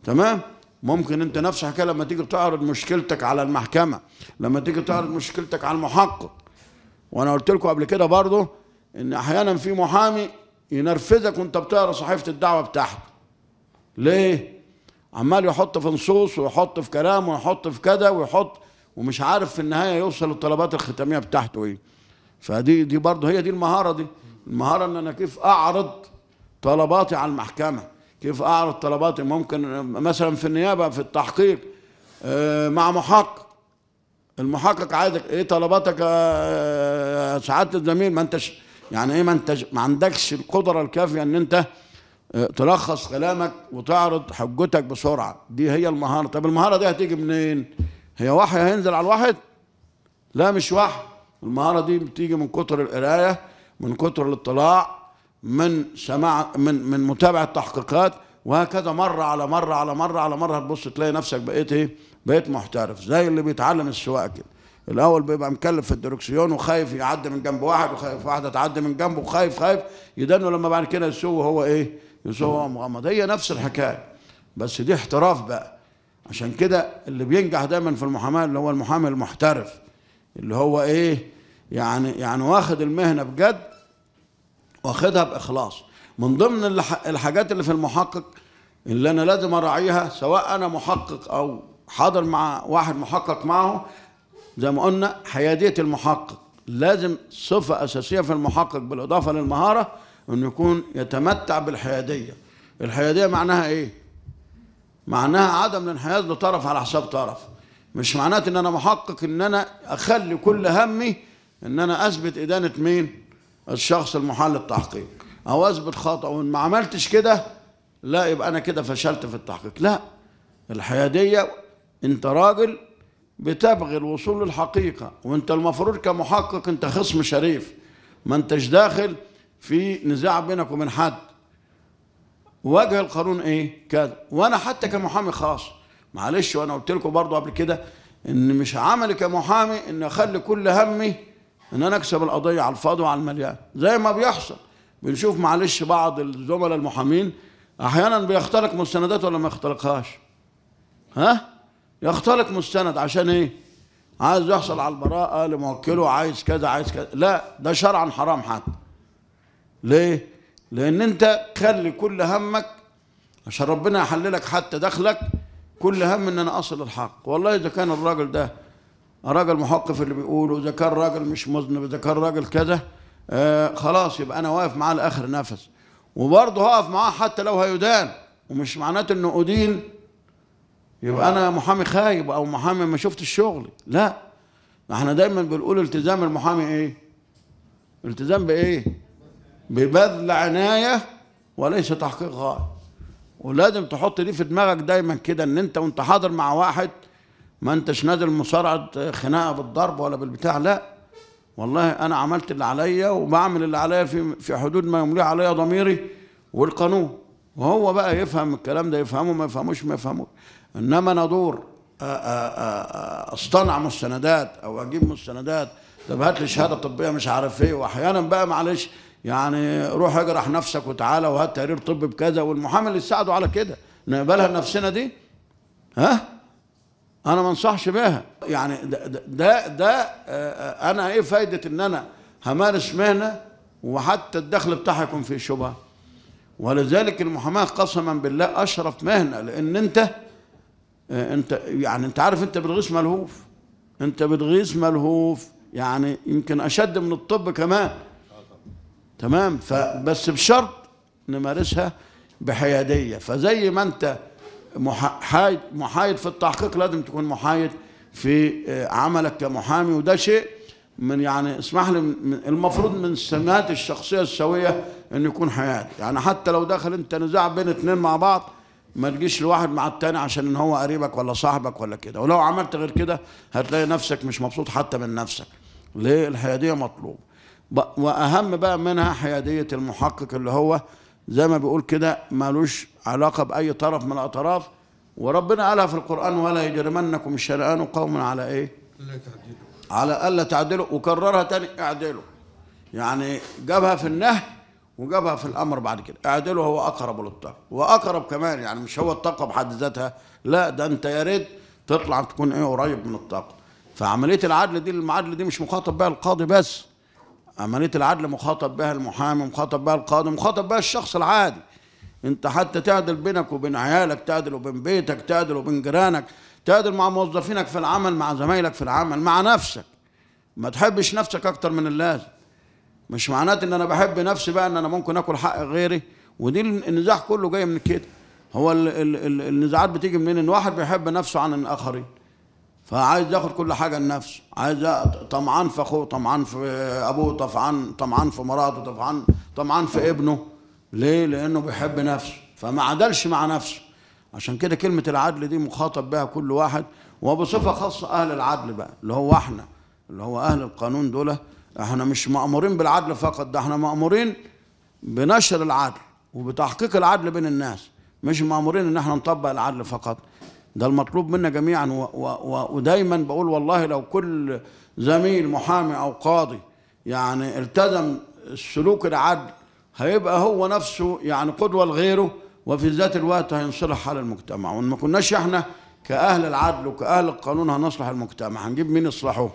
Speaker 1: تمام ممكن انت نفس الحكايه لما تيجي تعرض مشكلتك على المحكمه لما تيجي تعرض مشكلتك على المحقق وانا قلت لكم قبل كده برضه ان احيانا في محامي ينرفزك وانت بتقرا صحيفه الدعوه بتاعته ليه عمال يحط في نصوص ويحط في كلام ويحط في كذا ويحط ومش عارف في النهايه يوصل الطلبات الختاميه بتاعته ايه فدي دي برضه هي دي المهاره دي المهاره ان انا كيف اعرض طلباتي على المحكمه كيف اعرض طلباتي ممكن مثلا في النيابه في التحقيق آه، مع محقق المحقق عايزك ايه طلباتك يا آه، آه، سعاده الزميل ما انتش يعني ايه ما انتش ما عندكش القدره الكافيه ان انت تلخص كلامك وتعرض حجتك بسرعه دي هي المهاره طب المهاره دي هتيجي منين هي وحي هينزل على الواحد لا مش وحي المهارة دي بتيجي من كتر القراية من كتر الاطلاع من سماع من من متابعة تحقيقات وهكذا مرة على مرة على مرة على مرة هتبص تلاقي نفسك بقيت ايه؟ بقيت محترف زي اللي بيتعلم السواقة كده الأول بيبقى مكلف في الدركسيون وخايف يعدي من جنب واحد وخايف واحدة تعدي من جنبه وخايف خايف يدنه لما بعد كده يسوق وهو ايه؟ يسوق وهو مغمض هي نفس الحكاية بس دي احتراف بقى عشان كده اللي بينجح دايما في المحاماه اللي هو المحامي المحترف اللي هو ايه يعني يعني واخد المهنه بجد واخدها باخلاص من ضمن الحاجات اللي في المحقق اللي انا لازم اراعيها سواء انا محقق او حاضر مع واحد محقق معه زي ما قلنا حياديه المحقق لازم صفه اساسيه في المحقق بالاضافه للمهاره انه يكون يتمتع بالحياديه الحياديه معناها ايه معناها عدم الانحياز لطرف على حساب طرف مش معناته ان انا محقق ان انا اخلي كل همي ان انا اثبت ادانه مين الشخص المحل التحقيق او اثبت خطا وان ما عملتش كده لا يبقى انا كده فشلت في التحقيق لا الحياديه انت راجل بتبغي الوصول للحقيقه وانت المفروض كمحقق انت خصم شريف ما انتش داخل في نزاع بينك وبين حد وجه القانون ايه كذا وانا حتى كمحامي خاص معلش وانا قلت لكم برضه قبل كده ان مش عملي كمحامي ان اخلي كل همي ان انا اكسب القضيه على الفاضي وعلى المليان زي ما بيحصل بنشوف معلش بعض الزملاء المحامين احيانا بيخترق مستندات ولا ما يخترقهاش ها يخترق مستند عشان ايه عايز يحصل على البراءه لموكله عايز كذا عايز كذا لا ده شرعا حرام حتى ليه لان انت خلي كل همك عشان ربنا يحللك حتى دخلك كل هم ان انا اصل الحق والله اذا كان الراجل ده راجل محق في اللي بيقوله اذا كان راجل مش مذنب اذا كان راجل كذا آه خلاص يبقى انا واقف معاه لاخر نفس وبرضه هقف معاه حتى لو هيدان ومش معناته انه ادين يبقى انا محامي خايب او محامي ما شفتش شغلي لا احنا دايما بنقول التزام المحامي ايه التزام بايه ببذل عناية وليس تحقيق غاية ولازم تحط دي في دماغك دايما كده ان انت وانت حاضر مع واحد ما انتش نازل مصارعة خناقة بالضرب ولا بالبتاع لا والله انا عملت اللي عليا وبعمل اللي عليا في في حدود ما يمليه عليا ضميري والقانون وهو بقى يفهم الكلام ده يفهمه ما يفهموش ما يفهموش انما انا دور اصطنع مستندات او اجيب مستندات طب هات لي شهاده طبيه مش عارف ايه واحيانا بقى معلش يعني روح اجرح نفسك وتعالى وهات تقرير طبي بكذا والمحامي اللي يساعده على كده نقبلها لنفسنا دي ها انا ما انصحش بيها يعني ده ده, ده آه، آه، انا ايه فايده ان انا همارس مهنه وحتى الدخل بتاعها يكون فيه شبهه ولذلك المحاماه قسما بالله اشرف مهنه لان انت آه، انت يعني انت عارف انت بتغيث ملهوف انت بتغيث ملهوف يعني يمكن اشد من الطب كمان تمام فبس بشرط نمارسها بحياديه فزي ما انت محايد محايد في التحقيق لازم تكون محايد في آه، عملك كمحامي وده شيء من يعني اسمح لي المفروض من سمات الشخصيه السويه انه يكون حياد يعني حتى لو دخل انت نزاع بين اثنين مع بعض ما تجيش الواحد مع التاني عشان ان هو قريبك ولا صاحبك ولا كده ولو عملت غير كده هتلاقي نفسك مش مبسوط حتى من نفسك ليه الحياديه مطلوبه واهم بقى منها حياديه المحقق اللي هو زي ما بيقول كده مالوش علاقه باي طرف من الاطراف وربنا قالها في القران ولا يجرمنكم الشرعان قوم على ايه؟ تعدلوا على الا تعدلوا وكررها تاني اعدلوا يعني جابها في النهي وجابها في الامر بعد كده اعدلوا هو اقرب للطاقه واقرب كمان يعني مش هو الطاقه بحد ذاتها لا ده انت يا ريت تطلع تكون ايه قريب من الطاقه فعمليه العدل دي المعادله دي مش مخاطب بها القاضي بس عملية العدل مخاطب بها المحامي مخاطب بها القاضي مخاطب بها الشخص العادي انت حتى تعدل بينك وبين عيالك تعدل وبين بيتك تعدل وبين جيرانك تعدل مع موظفينك في العمل مع زمايلك في العمل مع نفسك ما تحبش نفسك اكتر من اللازم مش معناته ان انا بحب نفسي بقى ان انا ممكن اكل حق غيري ودي النزاع كله جاي من كده هو النزاعات بتيجي منين ان واحد بيحب نفسه عن الاخرين فعايز ياخد كل حاجه لنفسه عايز طمعان في اخوه طمعان في ابوه طمعان طمعان في مراته طمعان طمعان في ابنه ليه لانه بيحب نفسه فما عدلش مع نفسه عشان كده كلمه العدل دي مخاطب بها كل واحد وبصفه خاصه اهل العدل بقى اللي هو احنا اللي هو اهل القانون دول احنا مش مامورين بالعدل فقط ده احنا مامورين بنشر العدل وبتحقيق العدل بين الناس مش مامورين ان احنا نطبق العدل فقط ده المطلوب منا جميعا و و ودايما بقول والله لو كل زميل محامي أو قاضي يعني التزم السلوك العدل هيبقى هو نفسه يعني قدوة لغيره وفي ذات الوقت هينصلح حال المجتمع وإن ما كناش إحنا كأهل العدل وكأهل القانون هنصلح المجتمع هنجيب مين يصلحه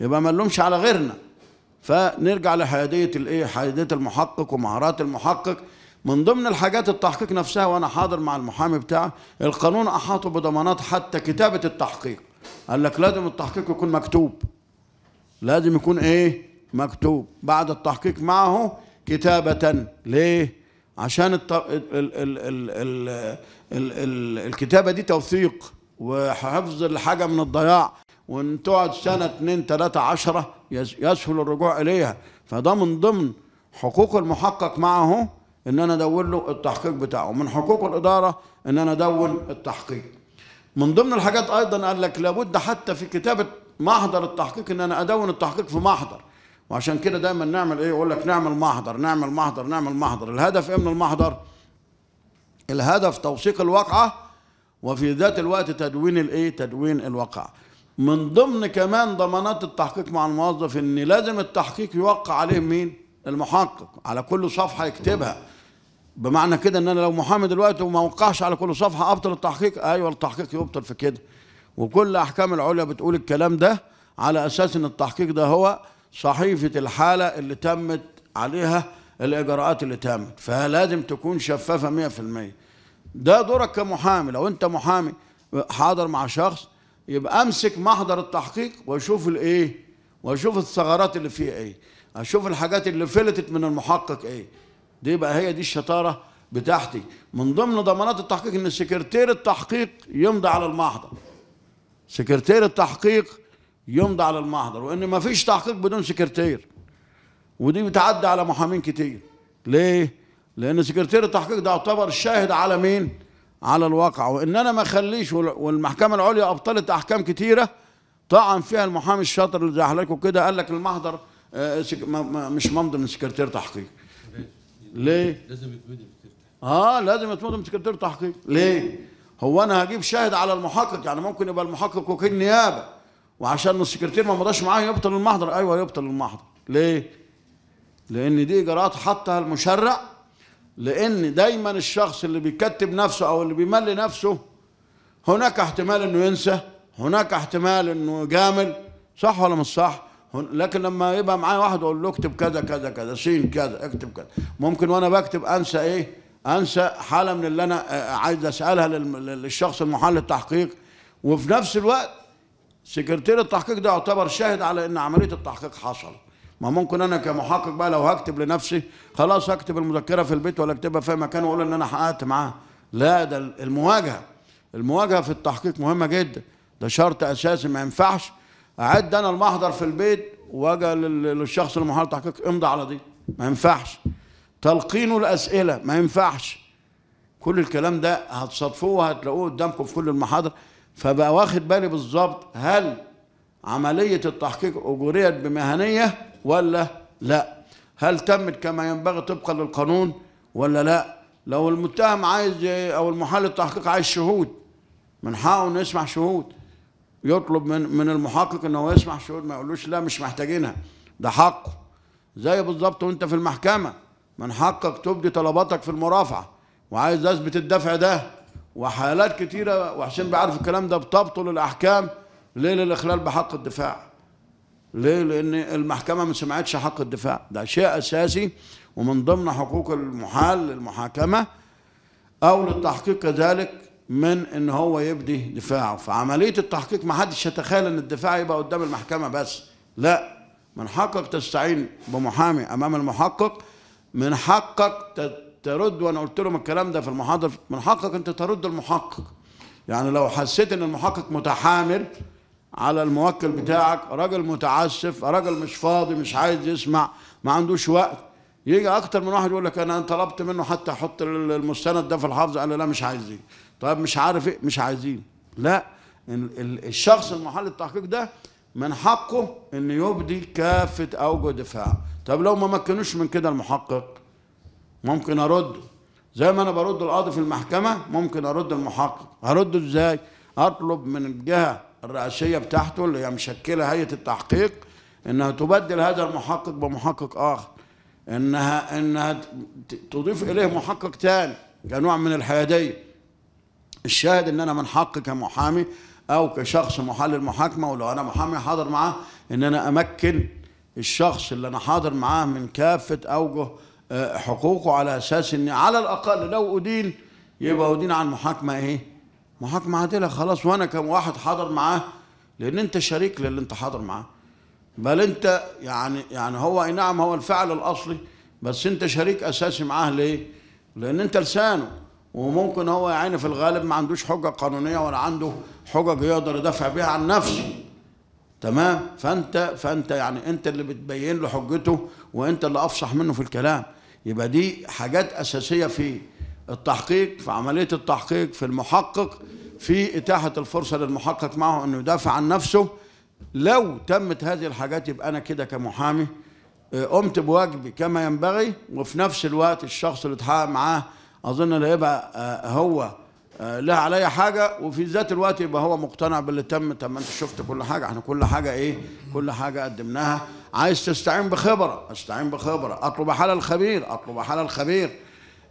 Speaker 1: يبقى ما نلومش على غيرنا فنرجع لحيادية الإيه حيادية المحقق ومهارات المحقق من ضمن الحاجات التحقيق نفسها وانا حاضر مع المحامي بتاعه القانون احاطه بضمانات حتى كتابه التحقيق قال لك لازم التحقيق يكون مكتوب لازم يكون ايه مكتوب بعد التحقيق معه كتابه ليه عشان الت... ال... ال... ال... ال... ال... ال... الكتابه دي توثيق وحفظ الحاجه من الضياع وان تقعد سنه 2 3 10 يسهل الرجوع اليها فده من ضمن حقوق المحقق معه ان انا ادون له التحقيق بتاعه من حقوق الاداره ان انا ادون التحقيق من ضمن الحاجات ايضا قال لك لابد حتى في كتابه محضر التحقيق ان انا ادون التحقيق في محضر وعشان كده دايما نعمل ايه يقول لك نعمل محضر نعمل محضر نعمل محضر الهدف ايه من المحضر الهدف توثيق الواقعه وفي ذات الوقت تدوين الايه تدوين الواقعه من ضمن كمان ضمانات التحقيق مع الموظف ان لازم التحقيق يوقع عليه مين المحقق على كل صفحه يكتبها بمعنى كده ان انا لو محامي دلوقتي وما وقعش على كل صفحه ابطل التحقيق ايوه التحقيق يبطل في كده وكل احكام العليا بتقول الكلام ده على اساس ان التحقيق ده هو صحيفه الحاله اللي تمت عليها الاجراءات اللي تمت فلازم تكون شفافه 100% ده دورك كمحامي لو انت محامي حاضر مع شخص يبقى امسك محضر التحقيق واشوف الايه واشوف الثغرات اللي فيه ايه اشوف الحاجات اللي فلتت من المحقق ايه دي يبقى هي دي الشطاره بتاعتي من ضمن ضمانات التحقيق ان سكرتير التحقيق يمضي على المحضر سكرتير التحقيق يمضي على المحضر وان ما فيش تحقيق بدون سكرتير ودي بتعدي على محامين كتير ليه لان سكرتير التحقيق ده يعتبر شاهد على مين على الواقع وان انا ما اخليش والمحكمه العليا ابطلت احكام كتيره طعن فيها المحامي الشاطر اللي زي حضرتك كده قال لك المحضر آه، مش ممضي من سكرتير تحقيق ليه؟ لازم يتمدم اه لازم يتمدم سكرتير تحقيق ليه؟ هو انا هجيب شاهد على المحقق يعني ممكن يبقى المحقق وكيل نيابه وعشان السكرتير ما مضاش معاه يبطل المحضر ايوه يبطل المحضر ليه؟ لان دي اجراءات حطها المشرع لان دايما الشخص اللي بيكتب نفسه او اللي بيملي نفسه هناك احتمال انه ينسى هناك احتمال انه جامل صح ولا مش صح لكن لما يبقى معايا واحد اقول له اكتب كذا كذا كذا سين كذا اكتب كذا ممكن وانا بكتب انسى ايه انسى حاله من اللي انا آه، عايز اسالها للشخص المحل التحقيق وفي نفس الوقت سكرتير التحقيق ده يعتبر شاهد على ان عمليه التحقيق حصل ما ممكن انا كمحقق بقى لو هكتب لنفسي خلاص هكتب المذكره في البيت ولا اكتبها في مكان واقول ان انا حققت معاها لا ده المواجهه المواجهه في التحقيق مهمه جدا ده شرط اساسي ما ينفعش اعد انا المحضر في البيت واجي للشخص المحاضر تحقيق امضي على دي ما ينفعش تلقينه الاسئله ما ينفعش كل الكلام ده هتصادفوه وهتلاقوه قدامكم في كل المحاضر فبقى واخد بالي بالظبط هل عمليه التحقيق اجريت بمهنيه ولا لا هل تمت كما ينبغي طبقا للقانون ولا لا لو المتهم عايز او المحال التحقيق عايز شهود من حقه انه يسمع شهود يطلب من من المحقق ان هو يسمع الشهود ما يقولوش لا مش محتاجينها ده حقه زي بالظبط وانت في المحكمه من حقك تبدي طلباتك في المرافعه وعايز اثبت الدفع ده وحالات كتيره وحسين بيعرف الكلام ده بتبطل الاحكام ليه للاخلال بحق الدفاع ليه لان المحكمه ما سمعتش حق الدفاع ده شيء اساسي ومن ضمن حقوق المحال للمحاكمه او للتحقيق كذلك من ان هو يبدي دفاعه فعمليه التحقيق ما حدش يتخيل ان الدفاع يبقى قدام المحكمه بس لا من حقك تستعين بمحامي امام المحقق من حقك ترد وانا قلت لهم الكلام ده في المحاضره من حقك انت ترد المحقق يعني لو حسيت ان المحقق متحامل على الموكل بتاعك راجل متعسف راجل مش فاضي مش عايز يسمع ما عندوش وقت يجي اكتر من واحد يقول لك انا طلبت منه حتى احط المستند ده في الحافظ قال لا مش عايز طب مش عارف ايه مش عايزين لا الشخص المحل التحقيق ده من حقه ان يبدي كافه اوجه دفاعه طب لو ما مكنوش من كده المحقق ممكن ارده زي ما انا برد القاضي في المحكمه ممكن ارد المحقق هرده ازاي اطلب من الجهه الرئاسيه بتاعته اللي هي مشكله هيئه التحقيق انها تبدل هذا المحقق بمحقق اخر انها انها تضيف اليه محقق تاني كنوع من الحياديه الشاهد ان انا من حقي كمحامي او كشخص محلل محاكمه ولو انا محامي حاضر معاه ان انا امكن الشخص اللي انا حاضر معاه من كافه اوجه آه، حقوقه على اساس ان على الاقل لو ادين يبقى ادين عن محاكمه ايه؟ محاكمه عادله خلاص وانا كواحد حاضر معاه لان انت شريك للي انت حاضر معاه بل انت يعني يعني هو اي نعم هو الفعل الاصلي بس انت شريك اساسي معاه ليه؟ لان انت لسانه وممكن هو يعني في الغالب ما عندوش حجة قانونية ولا عنده حجج يقدر يدافع بيها عن نفسه تمام فانت فانت يعني انت اللي بتبين له حجته وانت اللي افصح منه في الكلام يبقى دي حاجات اساسيه في التحقيق في عمليه التحقيق في المحقق في اتاحه الفرصه للمحقق معه انه يدافع عن نفسه لو تمت هذه الحاجات يبقى انا كده كمحامي آه، قمت بواجبي كما ينبغي وفي نفس الوقت الشخص اللي اتحقق معاه اظن اللي يبقى آه، هو آه، لا عليا حاجه وفي ذات الوقت يبقى هو مقتنع باللي تم طب ما انت شفت كل حاجه احنا كل حاجه ايه كل حاجه قدمناها عايز تستعين بخبره استعين بخبره اطلب حال الخبير اطلب حال الخبير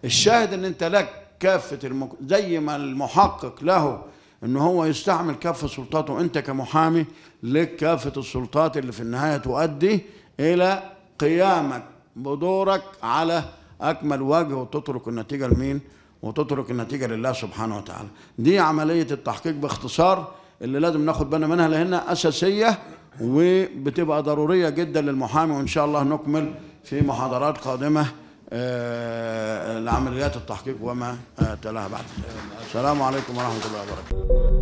Speaker 1: الشاهد ان انت لك كافه المك... زي ما المحقق له ان هو يستعمل كافه سلطاته انت كمحامي لك كافه السلطات اللي في النهايه تؤدي الى قيامك بدورك على أكمل وجه وتترك النتيجة لمين وتترك النتيجة لله سبحانه وتعالى دي عملية التحقيق باختصار اللي لازم ناخد بالنا منها لأنها أساسية وبتبقى ضرورية جدا للمحامي وإن شاء الله نكمل في محاضرات قادمة آه، لعمليات التحقيق وما آه، تلاها بعد السلام عليكم ورحمة الله وبركاته